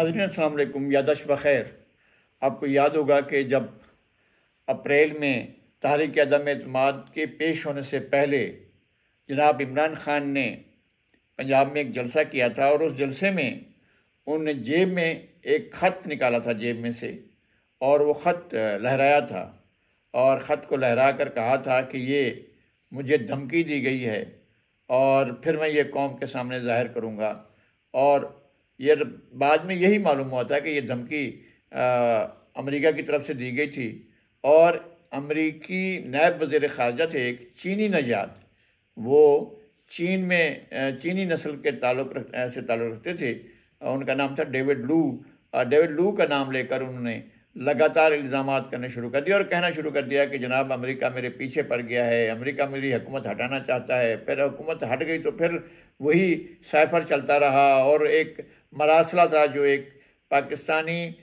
नाजरीन अल्लाम यादश बखैर आपको याद होगा कि जब अप्रैल में तहरीक अदम अतमाद के पेश होने से पहले जनाब इमरान ख़ान ने पंजाब में एक जलसा किया था और उस जलसे में उन जेब में एक ख़त निकाला था जेब में से और वो ख़त लहराया था और ख़त को लहरा कर कहा था कि ये मुझे धमकी दी गई है और फिर मैं ये कौम के सामने ज़ाहिर करूँगा और ये बाद में यही मालूम हुआ था कि ये धमकी अमेरिका की तरफ से दी गई थी और अमेरिकी नायब वजे ख़ारजा थे एक चीनी नजात वो चीन में चीनी नस्ल के ताल्लुक से ताल्लुक़ रखते थे उनका नाम था डेविड लू और डेविड लू का नाम लेकर उन्होंने लगातार इल्ज़ाम करने शुरू कर दिए और कहना शुरू कर दिया कि जनाब अमेरिका मेरे पीछे पड़ गया है अमेरिका मेरी हुकूमत हटाना चाहता है फिर हुकूमत हट गई तो फिर वही साइफर चलता रहा और एक मरासला था जो एक पाकिस्तानी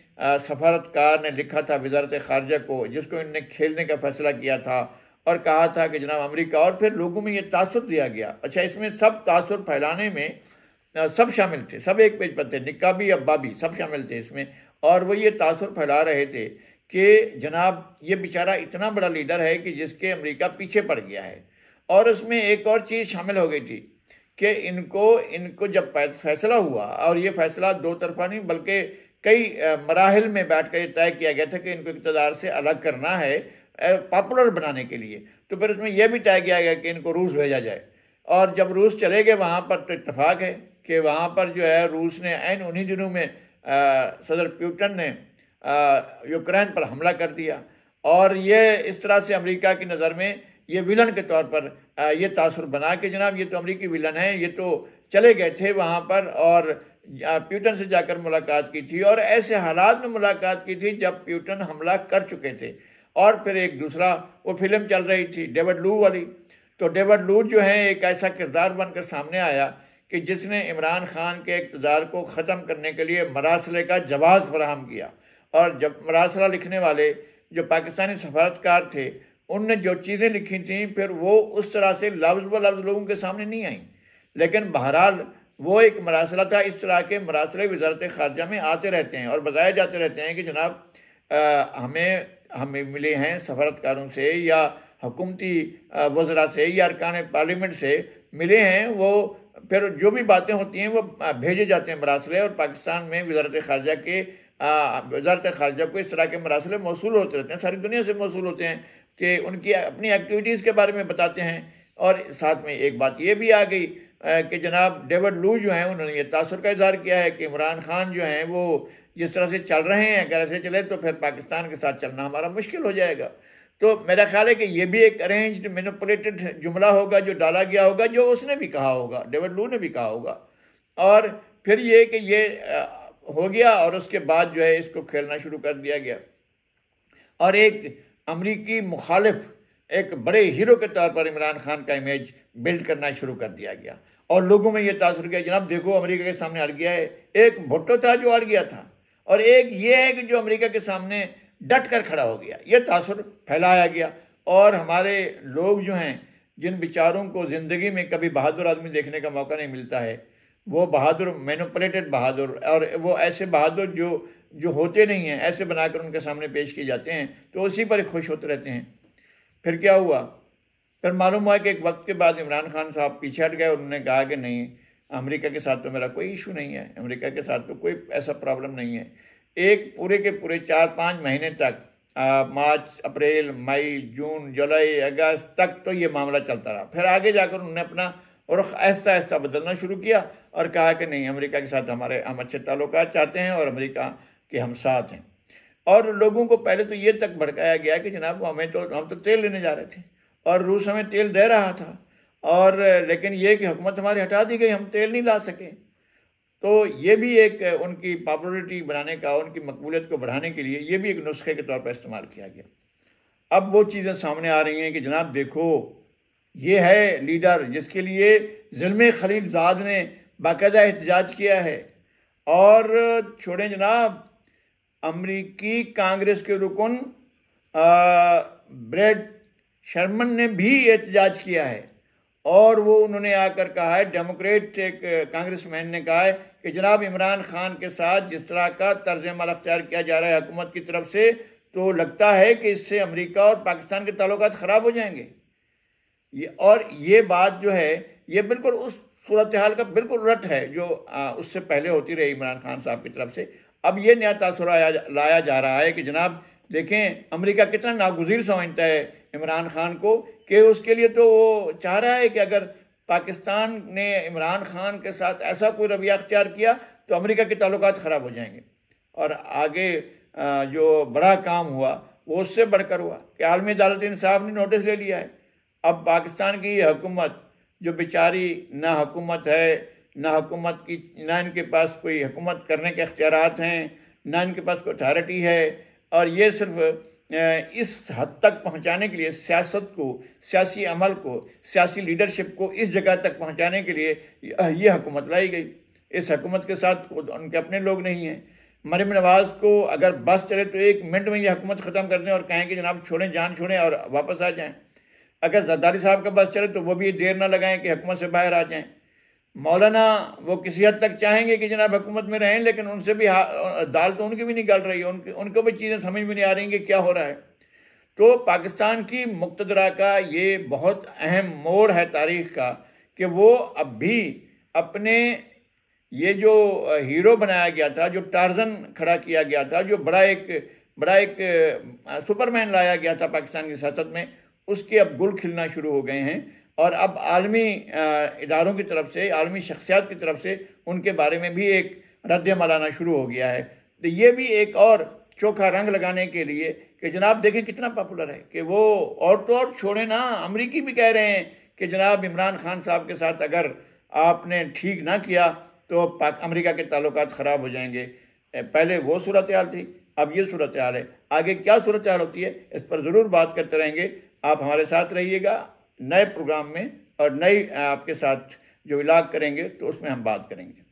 सफारतकार ने लिखा था वजारत खारजा को जिसको इनने खेलने का फैसला किया था और कहा था कि जनाब अमरीका और फिर लोगों में ये तासर दिया गया अच्छा इसमें सब तासर फैलाने में सब शामिल थे सब एक पेज पर थे निका भी अब्बा भी सब शामिल थे इसमें और वो ये तासर फैला रहे थे कि जनाब ये बेचारा इतना बड़ा लीडर है कि जिसके अमरीका पीछे पड़ गया है और उसमें एक और चीज़ शामिल हो गई थी कि इनको इनको जब फैसला हुआ और ये फैसला दो तरफा नहीं बल्कि कई मराहल में बैठ कर तय किया गया था कि इनको इकतदार से अलग करना है पॉपुलर बनाने के लिए तो फिर उसमें यह भी तय किया गया कि इनको रूस भेजा जाए और जब रूस चले गए वहाँ पर तो इतफाक़ है कि वहाँ पर जो है रूस ने एन उन्हीं दिनों में आ, सदर प्यूटन ने यूक्रेन पर हमला कर दिया और ये इस तरह से अमेरिका की नज़र में ये विलन के तौर पर ये तासुर बना के जनाब ये तो अमरीकी विलन है ये तो चले गए थे वहाँ पर और प्यूटन से जाकर मुलाकात की थी और ऐसे हालात में मुलाकात की थी जब प्यूटन हमला कर चुके थे और फिर एक दूसरा वो फिल्म चल रही थी डेविड लू वाली तो डेविड लू जो है एक ऐसा किरदार बनकर सामने आया कि जिसने इमरान खान के इकतदार को ख़त्म करने के लिए मरासले का जवाब फराहम किया और जब मरासला लिखने वाले जो पाकिस्तानी सफारतकार थे उनने जो चीज़ें लिखी थी फिर वो उस तरह से लफ्ज़ ब लफ्ज़ लोगों के सामने नहीं आई लेकिन बहरहाल वो एक मरासला था इस तरह के मरासले वजारत खारजा में आते रहते हैं और बताए जाते रहते हैं कि जनाब हमें हमें मिले हैं सफारतकारों से या हकूमती वजरा से या अरकान पार्लियामेंट से मिले हैं वो फिर जो भी बातें होती हैं वो भेजे जाते हैं मरासले और पाकिस्तान में वजारत खारजा के वजारत हाँ, खारजा को इस तरह के मरासले मौसू होते रहते हैं सारी दुनिया से मौसू होते हैं कि उनकी अपनी एक्टिविटीज़ के बारे में बताते हैं और साथ में एक बात ये भी आ गई कि जनाब डेविड लू जो हैं उन्होंने ये तासर का इजहार किया है कि इमरान खान जो हैं वो जिस तरह से चल रहे हैं अगर ऐसे चले तो फिर पाकिस्तान के साथ चलना हमारा मुश्किल हो जाएगा तो मेरा ख्याल है कि ये भी एक अरेंज मेनोपोलेटेड जुमला होगा जो डाला गया होगा जो उसने भी कहा होगा डेविड लू ने भी कहा होगा और फिर ये कि ये हो गया और उसके बाद जो है इसको खेलना शुरू कर दिया गया और एक अमरीकी मुखालिफ एक बड़े हीरो के तौर पर इमरान खान का इमेज बिल्ड करना शुरू कर दिया गया और लोगों में यह तासर किया जनाब देखो अमरीका के सामने हार गया है एक भुट्टो था जो हार गया था और एक ये है कि जो अमरीका के सामने डट कर खड़ा हो गया ये तासर फैलाया गया और हमारे लोग जो हैं जिन बेचारों को ज़िंदगी में कभी बहादुर आदमी देखने का मौका नहीं मिलता है वो बहादुर मैनुपलेटेड बहादुर और वो ऐसे बहादुर जो जो होते नहीं हैं ऐसे बनाकर उनके सामने पेश किए जाते हैं तो उसी पर खुश होते रहते हैं फिर क्या हुआ फिर मालूम हुआ कि एक वक्त के बाद इमरान खान साहब पीछे हट गए उन्होंने कहा कि नहीं अमेरिका के साथ तो मेरा कोई इशू नहीं है अमेरिका के साथ तो कोई ऐसा प्रॉब्लम नहीं है एक पूरे के पूरे चार पाँच महीने तक आ, मार्च अप्रैल मई जून जुलाई अगस्त तक तो ये मामला चलता रहा फिर आगे जाकर उन्होंने अपना और ऐसा ऐसा बदलना शुरू किया और कहा कि नहीं अमेरिका के साथ हमारे हम अच्छे ताल्लुक चाहते हैं और अमेरिका के हम साथ हैं और लोगों को पहले तो ये तक भड़काया गया कि जनाब हमें तो हम तो तेल लेने जा रहे थे और रूस हमें तेल दे रहा था और लेकिन ये कि हुकूमत हमारी हटा दी गई हम तेल नहीं ला सके तो ये भी एक उनकी पॉपुलरिटी बनाने का उनकी मकबूलियत को बढ़ाने के लिए ये भी एक नुस्खे के तौर पर इस्तेमाल किया गया अब वो चीज़ें सामने आ रही हैं कि जनाब देखो ये है लीडर जिसके लिए जुल्म खलीलजाद ने बाकायदा एहतजाज किया है और छोड़ें जनाब अमरीकी कांग्रेस के रुकन ब्रेड शर्मन ने भी एहतजाज किया है और वो उन्होंने आकर कहा है डेमोक्रेट एक कांग्रेस मैन ने कहा है कि जनाब इमरान खान के साथ जिस तरह का तर्ज अमल अख्तियार किया जा रहा है हुकूमत की तरफ से तो लगता है कि इससे अमेरिका और पाकिस्तान के तलुक़ ख़राब हो जाएंगे ये और ये बात जो है ये बिल्कुल उस सूरत हाल का बिल्कुल रट है जो आ, उससे पहले होती रही इमरान खान साहब की तरफ से अब ये नया तासर लाया जा रहा है कि जनाब देखें अमेरिका कितना नागुजीर समझता है इमरान खान को कि उसके लिए तो वो चाह रहा है कि अगर पाकिस्तान ने इमरान खान के साथ ऐसा कोई रवैया अख्तियार किया तो अमेरिका के ताल्लुक ख़राब हो जाएंगे और आगे जो बड़ा काम हुआ वो उससे बढ़कर हुआ कि आलमी अदालत साहब ने नोटिस ले लिया है अब पाकिस्तान की ये हुकूमत जो बेचारी ना हुकूमत है ना हुकूमत की ना इनके पास कोई हुकूमत करने के अख्तियार हैं ना इनके पास कोई अथॉरिटी है और ये सिर्फ इस हद तक पहुंचाने के लिए सियासत को सियासी अमल को सियासी लीडरशिप को इस जगह तक पहुंचाने के लिए ये हुकूमत लाई गई इस हुकूमत के साथ खुद उनके अपने लोग नहीं हैं मरियम नवाज़ को अगर बस चले तो एक मिनट में ये हुकूमत ख़त्म कर दें और कहें कि जनाब छोड़ें जान छोड़ें और वापस आ जाएं अगर जद्दारी साहब का पास चले तो वो भी देर ना लगाएं कि हुकूमत से बाहर आ जाएं मौलाना वो किसी हद तक चाहेंगे कि जनाब हुकूमत में रहें लेकिन उनसे भी दाल तो उनकी भी नहीं गल रही है उनके उनको भी चीज़ें समझ में नहीं आ रही कि क्या हो रहा है तो पाकिस्तान की मुक्तरा का ये बहुत अहम मोड़ है तारीख का कि वो अब भी अपने ये जो हीरो बनाया गया था जो टार्जन खड़ा किया गया था जो बड़ा एक बड़ा एक सुपरमैन लाया गया था पाकिस्तान की सियासत में उसके अब गुल खिलना शुरू हो गए हैं और अब आलमी इदारों की तरफ से आलमी शख्सियात की तरफ से उनके बारे में भी एक रद्द आना शुरू हो गया है तो ये भी एक और चोखा रंग लगाने के लिए कि जनाब देखें कितना पॉपुलर है कि वो और तो और छोड़े ना अमरीकी भी कह रहे हैं कि जनाब इमरान खान साहब के साथ अगर आपने ठीक ना किया तो अमेरिका के ताल्लुक ख़राब हो जाएंगे पहले वो सूरत हाल थी अब ये सूरत हाल है आगे क्या सूरत हाल होती है इस पर ज़रूर बात करते रहेंगे आप हमारे साथ रहिएगा नए प्रोग्राम में और नई आपके साथ जो इलाक करेंगे तो उसमें हम बात करेंगे